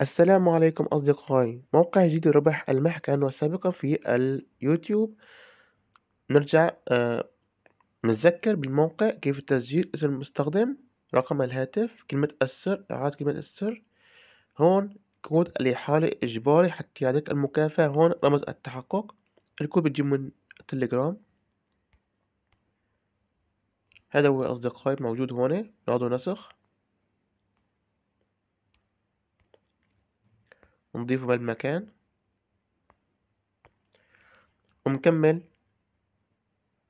السلام عليكم أصدقائي موقع جديد ربح المح كان وسابقا في اليوتيوب نرجع آه، نتذكر بالموقع كيف تسجيل اسم المستخدم رقم الهاتف كلمة السر إعادة كلمة السر هون كود الإحالة إجباري حتى يعطيك المكافأة هون رمز التحقق الكود بتجي من التليجرام هذا هو أصدقائي موجود هون نعود نسخ ونضيفه بهالمكان ومكمل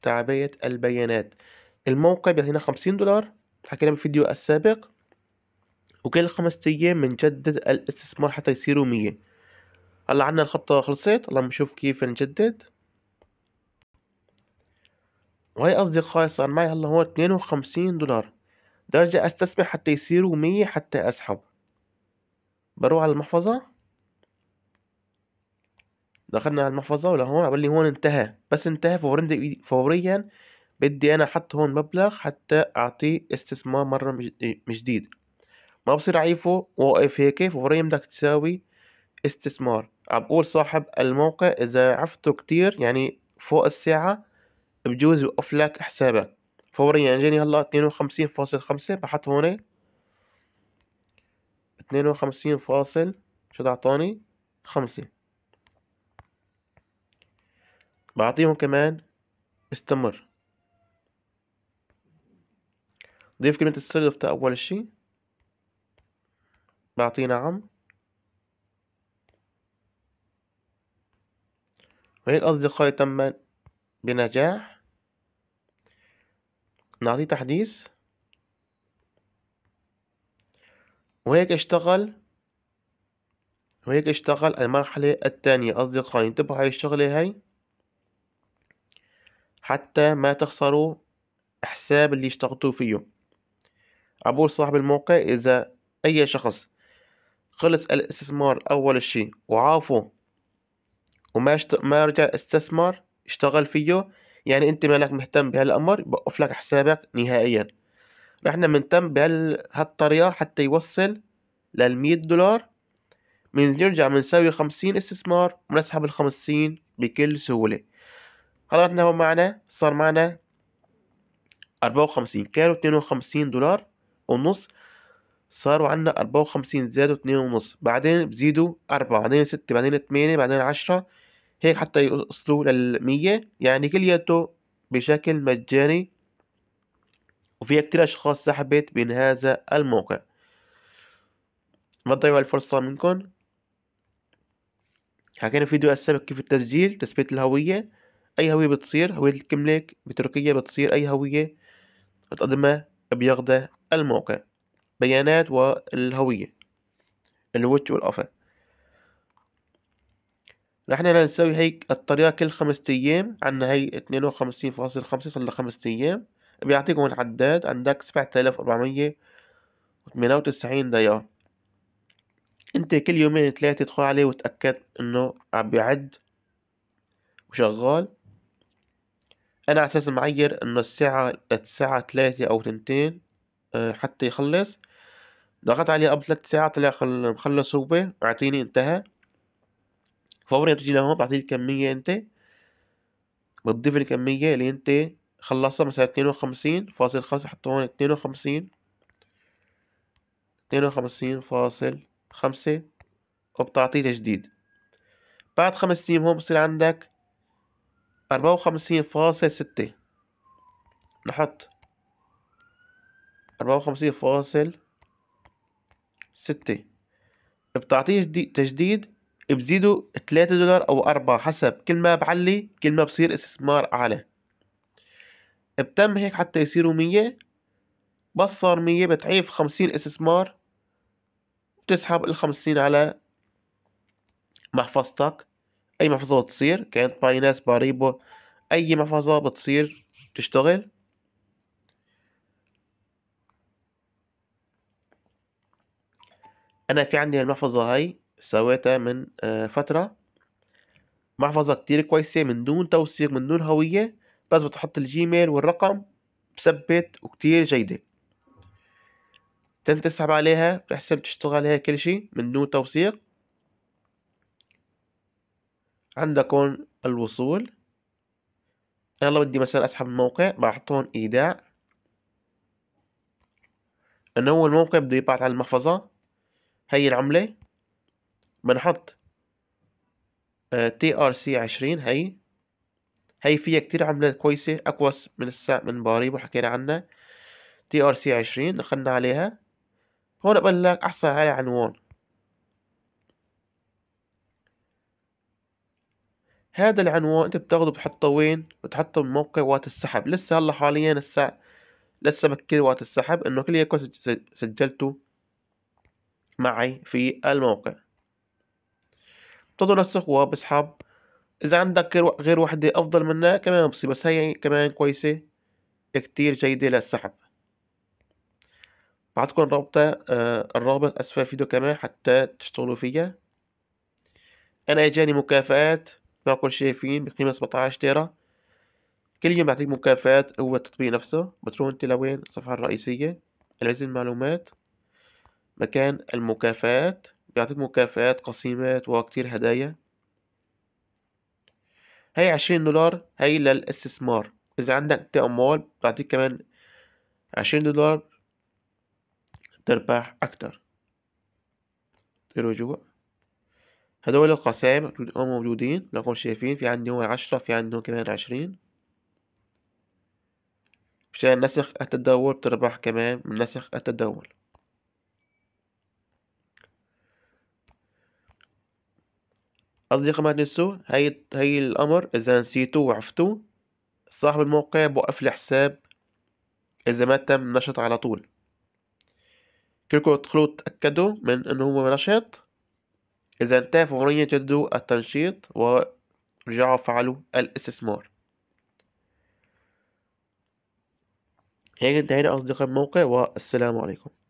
تعبئة البيانات الموقع هنا خمسين دولار حكينا بالفيديو السابق وكل خمسة أيام بنجدد الاستثمار حتى يصيروا مية هلا عنا الخطة خلصت هلا نشوف كيف نجدد وهي أصدقائي صار معي هلا هون اتنين وخمسين دولار درجة استثمر حتى يصيروا مية حتى أسحب بروح على المحفظة دخلنا على المحفظه ولهون هون لي هون انتهى بس انتهى فوريا بدي انا احط هون مبلغ حتى اعطيه استثمار مره من جديد ما بصير اعيفه واقف هيك فوريا بدك تساوي استثمار عم بقول صاحب الموقع اذا عفته كتير يعني فوق الساعه بجوز يوقف لك حسابك فوريا اجاني هلا اتنين وخمسين فاصل خمسة بحط هون اتنين وخمسين فاصل شو اعطاني خمسة بعطيهم كمان استمر ضيف كلمة السر أول شي بعطيه نعم وهيك أصدقائي تم بنجاح نعطيه تحديث وهيك اشتغل وهيك اشتغل المرحلة الثانية أصدقائي انتبهوا على الشغلة هاي حتى ما تخسروا حساب اللي اشتغلتوا فيه عبور صاحب الموقع إذا أي شخص خلص الاستثمار أول شيء وعافوا وما شت... ما رجع استثمر اشتغل فيه يعني انت مالك مهتم بهالامر بوقف لك حسابك نهائيا رحنا بنهتم بهالطريقه حتى يوصل للمية دولار من نرجع بنساوي خمسين استثمار ونسحب الخمسين بكل سهولة حضراتنا هو معنا صار معنا أربعة وخمسين كانوا اتنين وخمسين دولار ونص صاروا عنا أربعة وخمسين زادوا اتنين ونص بعدين بزيدوا أربعة بعدين ستة بعدين ثمانية بعدين عشرة هيك حتى يوصلوا للمية يعني كلياته بشكل مجاني وفيها كتير أشخاص سحبت من هذا الموقع ما تضيعوا الفرصة منكم حكينا في فيديو السابق كيف التسجيل تثبيت الهوية اي هويه بتصير هويه الكملك بتركيا بتصير اي هويه بتقدمها بياخدها الموقع بيانات والهويه الوجه والقفا نحن نسوي هيك الطريقة كل خمسة أيام عندنا هي 52.5 وخمسين فاصل خمسة صار خمسة أيام بيعطيكم العداد عندك 7498 ديار وتسعين أنت كل يومين ثلاثة تدخل عليه وتأكد إنه عم بيعد وشغال انا على اساس معير انه الساعة الساعة تلاتة او تنتين آه، حتى يخلص ضغط عليه قبل ثلاث ساعات طلع مخلص هو اعطيني انتهى فورا بتجي لهون بتعطيه الكمية انت بتضيف الكمية اللي انت خلصها مثلا اتنين وخمسين فاصل خمسة حط هون اتنين وخمسين اتنين وخمسين فاصل خمسة وبتعطيه تجديد بعد خمس سنين هون بصير عندك أربعة وخمسين فاصل ستة نحط أربعة وخمسين فاصل ستة بتعطيه تجديد بزيدوا تلاتة دولار أو أربعة حسب كل ما بعلي كل ما بصير استثمار أعلى بتم هيك حتى يصيروا مية بس صار مية بتعيف خمسين استثمار بتسحب الخمسين على محفظتك اي محفظة بتصير كانت بايناس باريبو اي محفظة بتصير تشتغل انا في عندي المحفظة هاي سويتها من آه، فترة محفظة كتير كويسة من دون توثيق من دون هوية بس بتحط الجيميل والرقم بثبت وكتير جيدة تنتسحب عليها بتحسب تشتغل عليها كل شي من دون توثيق عندكم الوصول أنا لو بدي مثلا أسحب الموقع بحط هون إيداع أنه هو الموقع بده يبعث على المحفظة هي العملة بنحط تي ار سي عشرين هي هي فيها كتير عملات كويسة أقوى من الساعة من باريبو حكينا عنها تي ار سي عشرين دخلنا عليها هون بقول لك أحصل على عنوان هذا العنوان انت بتاخده بتحطه وين بتحطه بموقع وقت السحب لسه هلا حاليا الساعة لسه بكير وقت السحب انه كل يكون سجلته معي في الموقع بتضل نسخ وبسحب اذا عندك غير وحدة افضل منها كمان بصير بس هي كمان كويسة كتير جيدة للسحب بعتكم رابطة آه، الرابط اسفل الفيديو كمان حتى تشتغلوا فيها انا اجاني مكافآت باقول شايفين بقيمة 17 تيرا كل يوم بعطيك مكافآت هو التطبيق نفسه بترون لوين الصفحة الرئيسية العزيز المعلومات مكان المكافآت بيعطيك مكافآت قسيمات وكتير هدايا هي عشرين دولار هي للاستثمار إذا عندك تأمول بتعطيك كمان عشرين دولار تربح أكتر تروجوا هدول القسائم موجودين لكم شايفين في عندي هون عشرة في عندي هون كمان عشرين مشان نسخ التداول بتربح كمان من نسخ التداول أصدقاء ما تنسوا هاي هاي الأمر إذا نسيتوه وعفتوه صاحب الموقع بوقف الحساب إذا ما تم نشط على طول كلكم تدخلوا تتأكدوا من إنه هو نشط إذا انتهى فوريا جدوا التنشيط ورجعوا فعلوا الاستثمار هيك انتهينا أصدقاء الموقع والسلام عليكم